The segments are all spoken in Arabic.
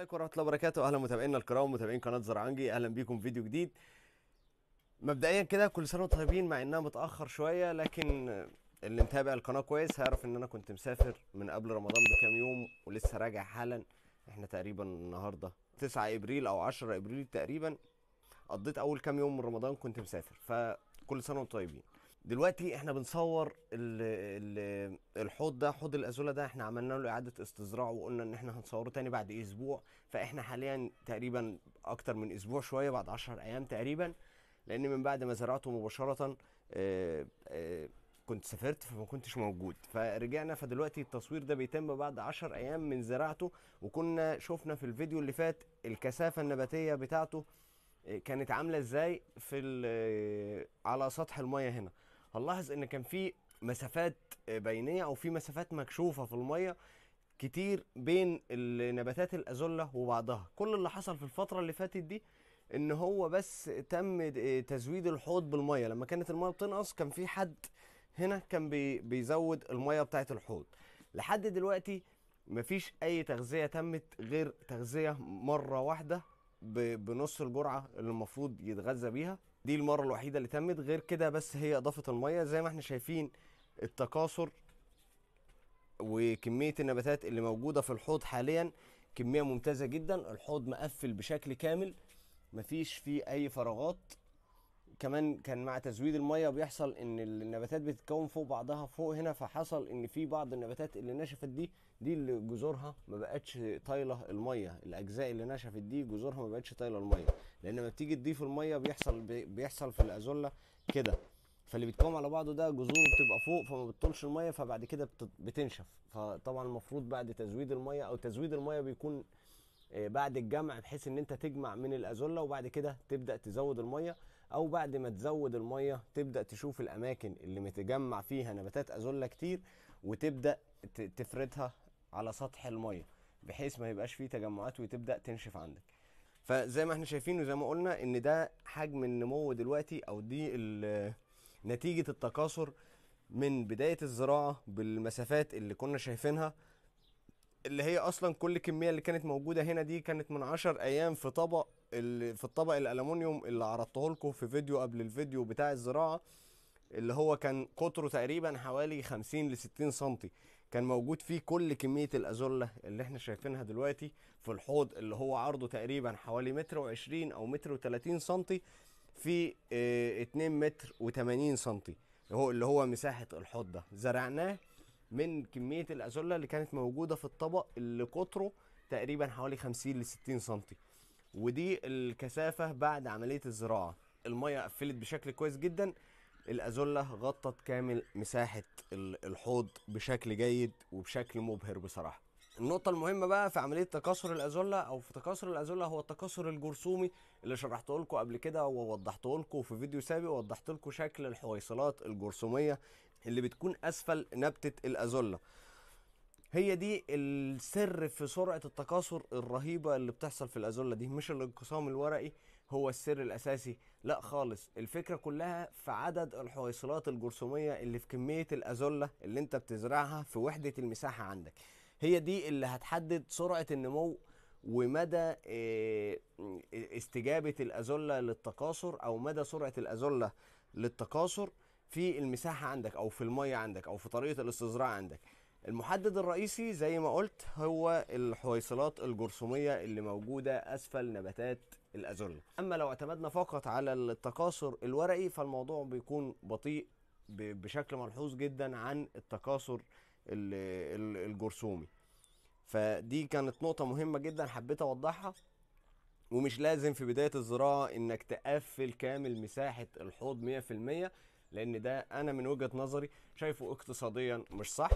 عليكم ورحمه الله وبركاته اهلا متابعينا الكرام ومتابعين قناه زرعنجي اهلا بيكم في فيديو جديد مبدئيا كده كل سنه وانتم طيبين مع انها متاخر شويه لكن اللي متابع القناه كويس هيعرف ان انا كنت مسافر من قبل رمضان بكام يوم ولسه راجع حالا احنا تقريبا النهارده 9 ابريل او 10 ابريل تقريبا قضيت اول كام يوم من رمضان كنت مسافر فكل سنه وانتم طيبين دلوقتي احنا بنصور ال ال الحوض ده حوض الازوله ده احنا عملنا له اعاده استزراع وقلنا ان احنا هنصوره تاني بعد اسبوع فاحنا حاليا تقريبا اكتر من اسبوع شويه بعد 10 ايام تقريبا لان من بعد ما زرعته مباشره اه اه كنت سافرت فما كنتش موجود فرجعنا فدلوقتي التصوير ده بيتم بعد 10 ايام من زراعته وكنا شفنا في الفيديو اللي فات الكثافه النباتيه بتاعته آه، كانت عامله ازاي في آه، على سطح الميه هنا هنلاحظ ان كان في مسافات آه، بينيه او في مسافات مكشوفه في الميه كتير بين النباتات الازولا وبعضها كل اللي حصل في الفتره اللي فاتت دي ان هو بس تم آه، تزويد الحوض بالميه لما كانت الميه بتنقص كان في حد هنا كان بيزود الميه بتاعه الحوض لحد دلوقتي مفيش اي تغذيه تمت غير تغذيه مره واحده بنص الجرعه اللي المفروض يتغذى بيها دي المره الوحيده اللي تمت غير كده بس هي اضافه الميه زي ما احنا شايفين التكاثر وكميه النباتات اللي موجوده في الحوض حاليا كميه ممتازه جدا الحوض مقفل بشكل كامل مفيش فيه اي فراغات كمان كان مع تزويد الميه بيحصل ان النباتات بتتكون فوق بعضها فوق هنا فحصل ان في بعض النباتات اللي نشفت دي دي اللي جذورها ما بقتش طايله الميه الاجزاء اللي نشفت دي جذورها ما بقتش طايله الميه لان لما بتيجي تضيف الميه بيحصل بيحصل في الازوله كده فاللي بيتكون على بعضه ده جذوره بتبقى فوق فما بتطولش الميه فبعد كده بتنشف فطبعا المفروض بعد تزويد الميه او تزويد الميه بيكون آه، بعد الجمع بحيث ان انت تجمع من الازوله وبعد كده تبدا تزود الميه او بعد ما تزود الميه تبدا تشوف الاماكن اللي متجمع فيها نباتات ازولا كتير وتبدا تفردها على سطح الميه بحيث ما يبقاش فيه تجمعات وتبدا تنشف عندك فزي ما احنا شايفين وزي ما قلنا ان ده حجم النمو دلوقتي او دي نتيجه التكاثر من بدايه الزراعه بالمسافات اللي كنا شايفينها اللي هي اصلا كل الكميه اللي كانت موجوده هنا دي كانت من 10 ايام في طبق في الطبق الالومنيوم اللي عرضته لكم في فيديو قبل الفيديو بتاع الزراعه اللي هو كان قطره تقريبا حوالي 50 ل 60 سم كان موجود فيه كل كميه الازوله اللي احنا شايفينها دلوقتي في الحوض اللي هو عرضه تقريبا حوالي متر و20 او متر و30 سم في 2 آه، متر و80 سم هو اللي هو مساحه الحوض ده زرعناه من كميه الازولا اللي كانت موجوده في الطبق اللي قطره تقريبا حوالي 50 ل 60 سم ودي الكثافه بعد عمليه الزراعه الميه قفلت بشكل كويس جدا الازولا غطت كامل مساحه الحوض بشكل جيد وبشكل مبهر بصراحه النقطة المهمة بقى في عملية تكاثر الأزولة أو في تكاثر الأزولة هو التكاثر الجرثومي اللي شرحته لكم قبل كده ووضحته لكم في فيديو سابق ووضحت لكم شكل الحويصلات الجرثومية اللي بتكون أسفل نبتة الأزولة هي دي السر في سرعة التكاثر الرهيبة اللي بتحصل في الأزولة دي مش الانقسام الورقي هو السر الأساسي لا خالص الفكرة كلها في عدد الحويصلات الجرثومية اللي في كمية الأزولة اللي انت بتزرعها في وحدة المساحة عندك هي دي اللي هتحدد سرعه النمو ومدى آه، استجابه الازله للتكاثر او مدى سرعه الازله للتكاثر في المساحه عندك او في الميه عندك او في طريقه الاستزراع عندك المحدد الرئيسي زي ما قلت هو الحويصلات الجرثومية اللي موجودة أسفل نباتات الأزلة أما لو اعتمدنا فقط على التكاثر الورقي فالموضوع بيكون بطيء بشكل ملحوظ جدا عن التكاثر الجرثومي فدي كانت نقطه مهمه جدا حبيت اوضحها ومش لازم في بدايه الزراعه انك تقفل كامل مساحه الحوض 100% لان ده انا من وجهه نظري شايفه اقتصاديا مش صح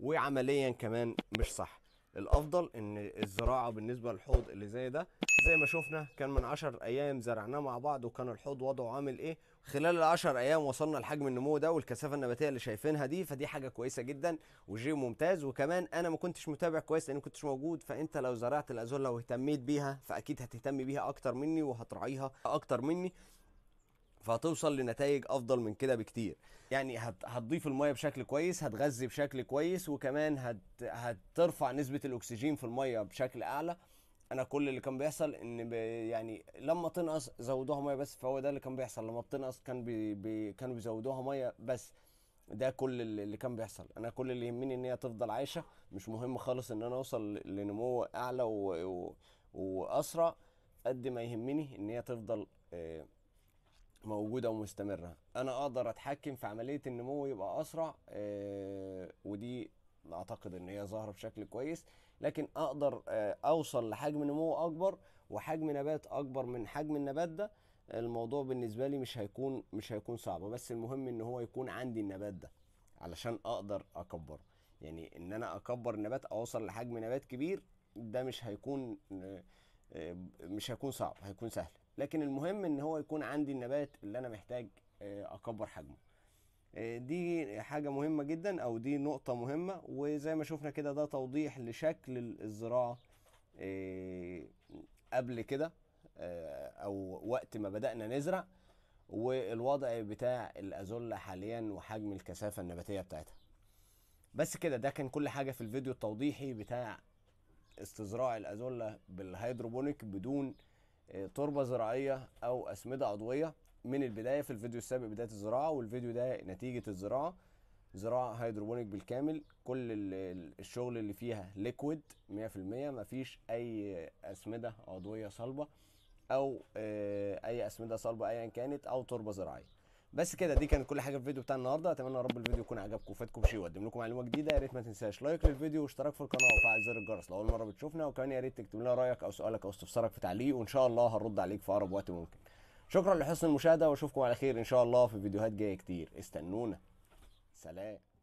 وعمليا كمان مش صح الافضل ان الزراعه بالنسبه للحوض اللي زي ده زي ما شفنا كان من 10 ايام زرعناه مع بعض وكان الحوض وضعه عامل ايه خلال ال10 ايام وصلنا لحجم النمو ده والكثافه النباتيه اللي شايفينها دي فدي حاجه كويسه جدا وجي ممتاز وكمان انا ما كنتش متابع كويس لان كنتش موجود فانت لو زرعت الازولا واهتميت بيها فاكيد هتهتم بيها اكتر مني وهتراعيها اكتر مني فهتوصل لنتائج افضل من كده بكتير يعني هتضيف الميه بشكل كويس هتغذي بشكل كويس وكمان هت... هترفع نسبه الاكسجين في الميه بشكل اعلى انا كل اللي كان بيحصل ان ب... يعني لما تنقص زودوها ميه بس فهو ده اللي كان بيحصل لما بتنقص كان بي... بي... كانوا بيزودوها ميه بس ده كل اللي كان بيحصل انا كل اللي يهمني ان هي تفضل عايشه مش مهم خالص ان انا اوصل لنمو اعلى و... و... واسرع قد ما يهمني ان هي تفضل آه موجوده ومستمره انا اقدر اتحكم في عمليه النمو يبقى اسرع آه، ودي اعتقد ان هي ظاهره بشكل كويس لكن اقدر آه، اوصل لحجم نمو اكبر وحجم نبات اكبر من حجم النبات ده الموضوع بالنسبه لي مش هيكون مش هيكون صعب بس المهم ان هو يكون عندي النبات ده علشان اقدر اكبره يعني ان انا اكبر نبات اوصل لحجم نبات كبير ده مش هيكون آه، مش هيكون صعب هيكون سهل لكن المهم ان هو يكون عندي النبات اللي انا محتاج آه، اكبر حجمه آه، دي حاجه مهمه جدا او دي نقطه مهمه وزي ما شفنا كده ده توضيح لشكل الزراعه آه، قبل كده او وقت ما بدانا نزرع والوضع بتاع الازولة حاليا وحجم الكثافه النباتيه بتاعتها بس كده ده كان كل حاجه في الفيديو التوضيحي بتاع استزراع الازولة بالهيدروبونيك بدون آه، تربه زراعيه او اسمده عضويه من البدايه في الفيديو السابق بدايه الزراعه والفيديو ده نتيجه الزراعه زراعه هيدروبونيك بالكامل كل الشغل اللي فيها ليكويد 100% مفيش اي اسمده عضويه صلبه او آه، اي اسمده صلبه ايا كانت او تربه زراعيه بس كده دي كانت كل حاجه في الفيديو بتاع النهارده اتمنى يا رب الفيديو يكون عجبكم وفادكم شيء وقدم لكم معلومه جديده يا ريت ما تنساش لايك للفيديو واشتراك في القناه وفعل زر الجرس لو اول مره بتشوفنا وكمان يا ريت تكتب لنا رايك او سؤالك او استفسارك في تعليق وان شاء الله هرد عليك في اقرب وقت ممكن شكرا لحسن المشاهده واشوفكم على خير ان شاء الله في فيديوهات جايه كتير استنونا سلام